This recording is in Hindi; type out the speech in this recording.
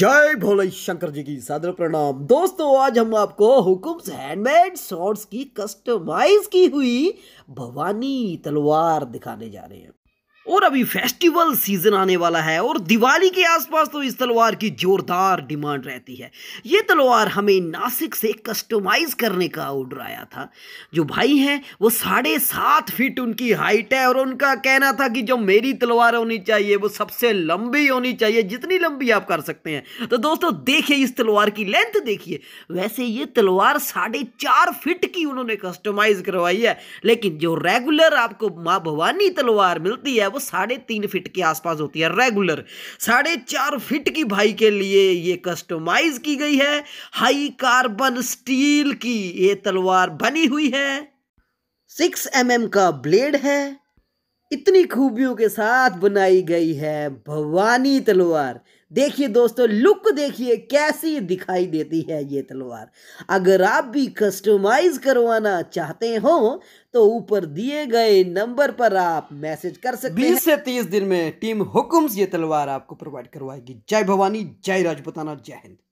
जय भोले शंकर जी की सादर प्रणाम दोस्तों आज हम आपको हुकुम्स हैंडमेड शॉर्ट्स की कस्टमाइज की हुई भवानी तलवार दिखाने जा रहे हैं और अभी फेस्टिवल सीजन आने वाला है और दिवाली के आसपास तो इस तलवार की जोरदार डिमांड रहती है ये तलवार हमें नासिक से कस्टमाइज करने का ऑर्डर आया था जो भाई हैं वो साढ़े सात फीट उनकी हाइट है और उनका कहना था कि जो मेरी तलवार होनी चाहिए वो सबसे लंबी होनी चाहिए जितनी लंबी आप कर सकते हैं तो दोस्तों देखिए इस तलवार की लेंथ देखिए वैसे ये तलवार साढ़े चार फिट की उन्होंने कस्टमाइज करवाई है लेकिन जो रेगुलर आपको माँ भवानी तलवार मिलती है वो साढ़े तीन फिट के आसपास होती है रेगुलर साढ़े चार फिट की भाई के लिए ये कस्टमाइज की गई है हाई कार्बन स्टील की ये तलवार बनी हुई है सिक्स एम mm का ब्लेड है इतनी खूबियों के साथ बनाई गई है भवानी तलवार देखिए दोस्तों लुक देखिए कैसी दिखाई देती है ये तलवार अगर आप भी कस्टमाइज करवाना चाहते हो तो ऊपर दिए गए नंबर पर आप मैसेज कर सकते 20 से 30 दिन में टीम हुकुम्स ये तलवार आपको प्रोवाइड करवाएगी जय भवानी जय राजपुताना जय हिंद